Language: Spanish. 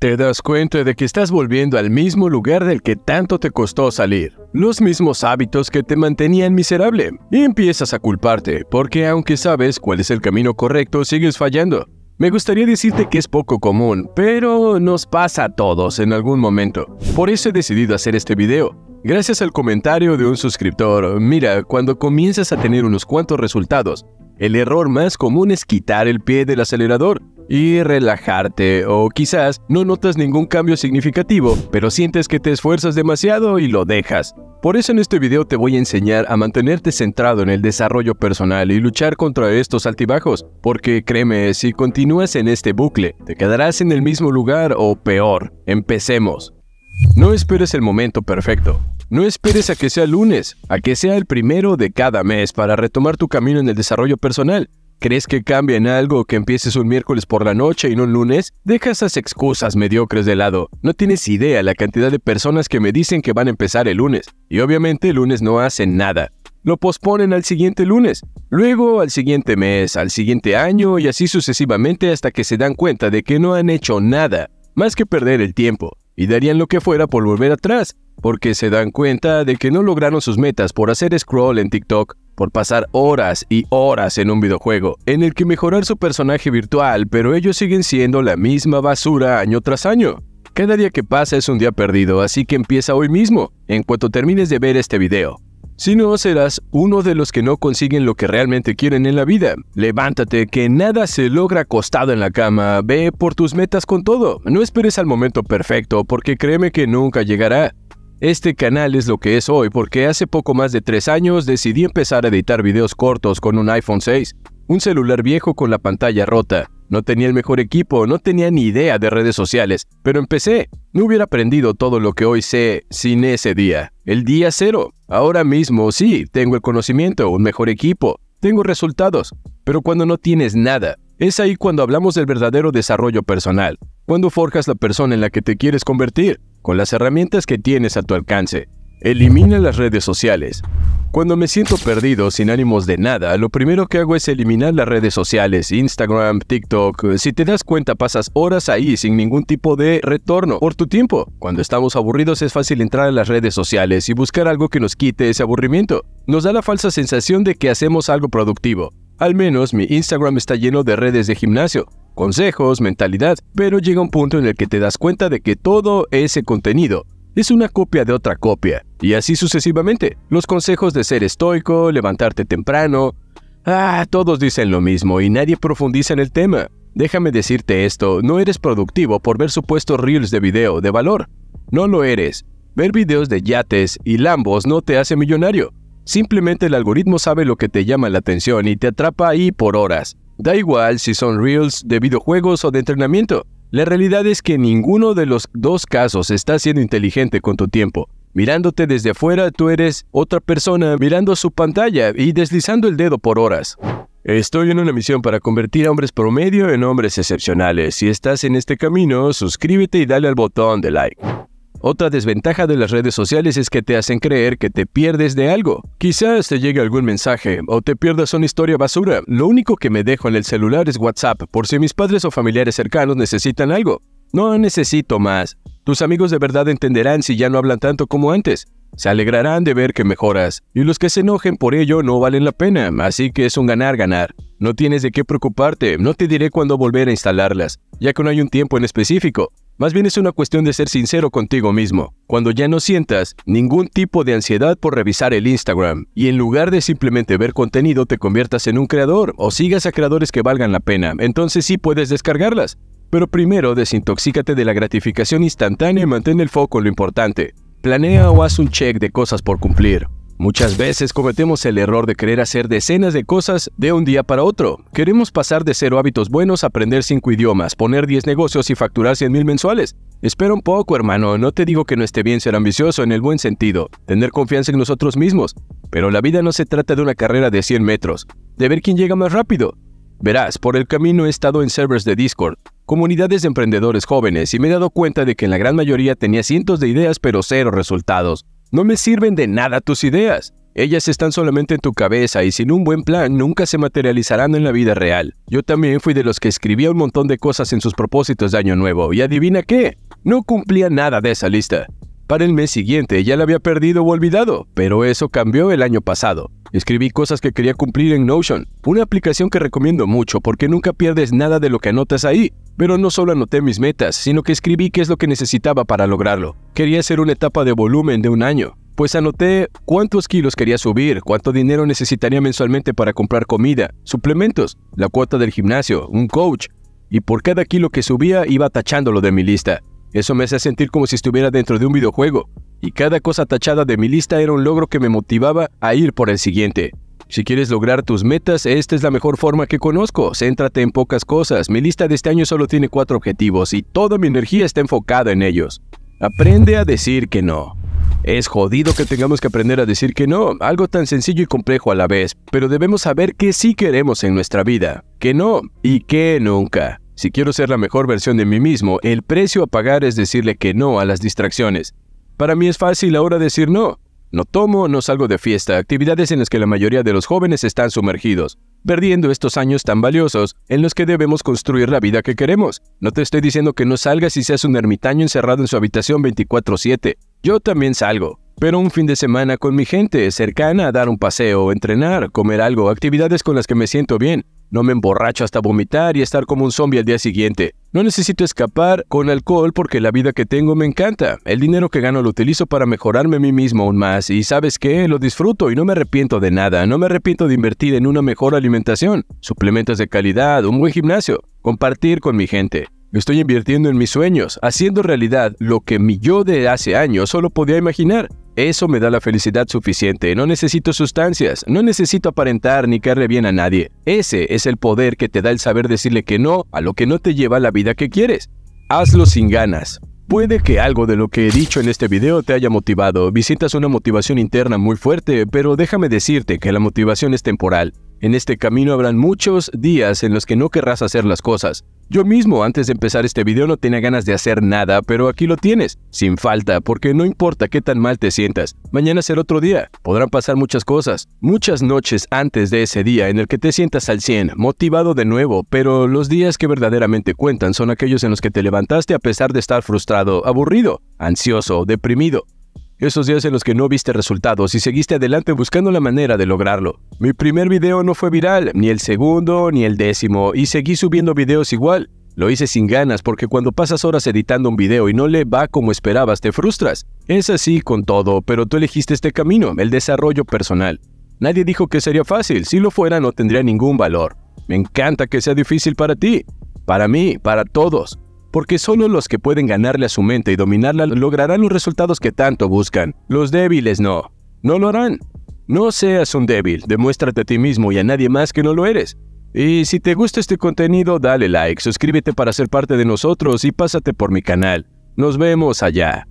Te das cuenta de que estás volviendo al mismo lugar del que tanto te costó salir, los mismos hábitos que te mantenían miserable, y empiezas a culparte, porque aunque sabes cuál es el camino correcto, sigues fallando. Me gustaría decirte que es poco común, pero nos pasa a todos en algún momento. Por eso he decidido hacer este video. Gracias al comentario de un suscriptor, mira, cuando comienzas a tener unos cuantos resultados, el error más común es quitar el pie del acelerador y relajarte, o quizás no notas ningún cambio significativo, pero sientes que te esfuerzas demasiado y lo dejas. Por eso en este video te voy a enseñar a mantenerte centrado en el desarrollo personal y luchar contra estos altibajos, porque créeme, si continúas en este bucle, te quedarás en el mismo lugar o peor. Empecemos. No esperes el momento perfecto. No esperes a que sea lunes, a que sea el primero de cada mes para retomar tu camino en el desarrollo personal. ¿Crees que cambia en algo que empieces un miércoles por la noche y no un lunes? Deja esas excusas mediocres de lado. No tienes idea la cantidad de personas que me dicen que van a empezar el lunes, y obviamente el lunes no hacen nada. Lo posponen al siguiente lunes, luego al siguiente mes, al siguiente año y así sucesivamente hasta que se dan cuenta de que no han hecho nada, más que perder el tiempo y darían lo que fuera por volver atrás, porque se dan cuenta de que no lograron sus metas por hacer scroll en TikTok, por pasar horas y horas en un videojuego, en el que mejorar su personaje virtual, pero ellos siguen siendo la misma basura año tras año. Cada día que pasa es un día perdido, así que empieza hoy mismo, en cuanto termines de ver este video. Si no, serás uno de los que no consiguen lo que realmente quieren en la vida. Levántate, que nada se logra acostado en la cama, ve por tus metas con todo, no esperes al momento perfecto, porque créeme que nunca llegará. Este canal es lo que es hoy porque hace poco más de tres años decidí empezar a editar videos cortos con un iPhone 6, un celular viejo con la pantalla rota. No tenía el mejor equipo, no tenía ni idea de redes sociales, pero empecé. No hubiera aprendido todo lo que hoy sé sin ese día. El día cero. Ahora mismo sí, tengo el conocimiento, un mejor equipo, tengo resultados, pero cuando no tienes nada, es ahí cuando hablamos del verdadero desarrollo personal, cuando forjas la persona en la que te quieres convertir, con las herramientas que tienes a tu alcance. Elimina las redes sociales. Cuando me siento perdido, sin ánimos de nada, lo primero que hago es eliminar las redes sociales, Instagram, TikTok. Si te das cuenta, pasas horas ahí sin ningún tipo de retorno por tu tiempo. Cuando estamos aburridos es fácil entrar a las redes sociales y buscar algo que nos quite ese aburrimiento. Nos da la falsa sensación de que hacemos algo productivo. Al menos mi Instagram está lleno de redes de gimnasio, consejos, mentalidad, pero llega un punto en el que te das cuenta de que todo ese contenido es una copia de otra copia, y así sucesivamente. Los consejos de ser estoico, levantarte temprano... Ah, todos dicen lo mismo y nadie profundiza en el tema. Déjame decirte esto, no eres productivo por ver supuestos reels de video de valor. No lo eres. Ver videos de yates y lambos no te hace millonario. Simplemente el algoritmo sabe lo que te llama la atención y te atrapa ahí por horas. Da igual si son reels de videojuegos o de entrenamiento. La realidad es que ninguno de los dos casos está siendo inteligente con tu tiempo. Mirándote desde afuera, tú eres otra persona mirando su pantalla y deslizando el dedo por horas. Estoy en una misión para convertir a hombres promedio en hombres excepcionales. Si estás en este camino, suscríbete y dale al botón de like. Otra desventaja de las redes sociales es que te hacen creer que te pierdes de algo. Quizás te llegue algún mensaje o te pierdas una historia basura. Lo único que me dejo en el celular es WhatsApp por si mis padres o familiares cercanos necesitan algo. No necesito más. Tus amigos de verdad entenderán si ya no hablan tanto como antes. Se alegrarán de ver que mejoras, y los que se enojen por ello no valen la pena, así que es un ganar-ganar. No tienes de qué preocuparte, no te diré cuándo volver a instalarlas, ya que no hay un tiempo en específico. Más bien es una cuestión de ser sincero contigo mismo, cuando ya no sientas ningún tipo de ansiedad por revisar el Instagram y en lugar de simplemente ver contenido te conviertas en un creador o sigas a creadores que valgan la pena, entonces sí puedes descargarlas. Pero primero desintoxícate de la gratificación instantánea y mantén el foco en lo importante. Planea o haz un check de cosas por cumplir. Muchas veces cometemos el error de querer hacer decenas de cosas de un día para otro. Queremos pasar de cero hábitos buenos, a aprender cinco idiomas, poner 10 negocios y facturar 100 mil mensuales. Espera un poco, hermano, no te digo que no esté bien ser ambicioso en el buen sentido, tener confianza en nosotros mismos, pero la vida no se trata de una carrera de 100 metros, de ver quién llega más rápido. Verás, por el camino he estado en servers de Discord, comunidades de emprendedores jóvenes y me he dado cuenta de que en la gran mayoría tenía cientos de ideas pero cero resultados. No me sirven de nada tus ideas. Ellas están solamente en tu cabeza y sin un buen plan nunca se materializarán en la vida real. Yo también fui de los que escribía un montón de cosas en sus propósitos de año nuevo y adivina qué, no cumplía nada de esa lista. Para el mes siguiente ya la había perdido o olvidado, pero eso cambió el año pasado. Escribí cosas que quería cumplir en Notion, una aplicación que recomiendo mucho porque nunca pierdes nada de lo que anotas ahí. Pero no solo anoté mis metas, sino que escribí qué es lo que necesitaba para lograrlo. Quería hacer una etapa de volumen de un año, pues anoté cuántos kilos quería subir, cuánto dinero necesitaría mensualmente para comprar comida, suplementos, la cuota del gimnasio, un coach, y por cada kilo que subía iba tachándolo de mi lista. Eso me hacía sentir como si estuviera dentro de un videojuego, y cada cosa tachada de mi lista era un logro que me motivaba a ir por el siguiente. Si quieres lograr tus metas, esta es la mejor forma que conozco. Céntrate en pocas cosas. Mi lista de este año solo tiene cuatro objetivos y toda mi energía está enfocada en ellos. Aprende a decir que no. Es jodido que tengamos que aprender a decir que no, algo tan sencillo y complejo a la vez, pero debemos saber qué sí queremos en nuestra vida, que no y que nunca. Si quiero ser la mejor versión de mí mismo, el precio a pagar es decirle que no a las distracciones. Para mí es fácil ahora decir no, no tomo, no salgo de fiesta, actividades en las que la mayoría de los jóvenes están sumergidos, perdiendo estos años tan valiosos en los que debemos construir la vida que queremos. No te estoy diciendo que no salgas y seas un ermitaño encerrado en su habitación 24/7. Yo también salgo, pero un fin de semana con mi gente, cercana a dar un paseo, entrenar, comer algo, actividades con las que me siento bien, no me emborracho hasta vomitar y estar como un zombie al día siguiente. No necesito escapar con alcohol porque la vida que tengo me encanta. El dinero que gano lo utilizo para mejorarme a mí mismo aún más y sabes qué, lo disfruto y no me arrepiento de nada. No me arrepiento de invertir en una mejor alimentación, suplementos de calidad, un buen gimnasio, compartir con mi gente. Estoy invirtiendo en mis sueños, haciendo realidad lo que mi yo de hace años solo podía imaginar. Eso me da la felicidad suficiente, no necesito sustancias, no necesito aparentar ni caerle bien a nadie. Ese es el poder que te da el saber decirle que no a lo que no te lleva a la vida que quieres. Hazlo sin ganas. Puede que algo de lo que he dicho en este video te haya motivado, visitas una motivación interna muy fuerte, pero déjame decirte que la motivación es temporal. En este camino habrán muchos días en los que no querrás hacer las cosas, yo mismo antes de empezar este video no tenía ganas de hacer nada, pero aquí lo tienes, sin falta, porque no importa qué tan mal te sientas, mañana será otro día, podrán pasar muchas cosas, muchas noches antes de ese día en el que te sientas al 100, motivado de nuevo, pero los días que verdaderamente cuentan son aquellos en los que te levantaste a pesar de estar frustrado, aburrido, ansioso, deprimido, esos días en los que no viste resultados y seguiste adelante buscando la manera de lograrlo. Mi primer video no fue viral, ni el segundo, ni el décimo, y seguí subiendo videos igual. Lo hice sin ganas porque cuando pasas horas editando un video y no le va como esperabas, te frustras. Es así con todo, pero tú elegiste este camino, el desarrollo personal. Nadie dijo que sería fácil, si lo fuera no tendría ningún valor. Me encanta que sea difícil para ti, para mí, para todos porque solo los que pueden ganarle a su mente y dominarla lograrán los resultados que tanto buscan. Los débiles no. No lo harán. No seas un débil, demuéstrate a ti mismo y a nadie más que no lo eres. Y si te gusta este contenido, dale like, suscríbete para ser parte de nosotros y pásate por mi canal. Nos vemos allá.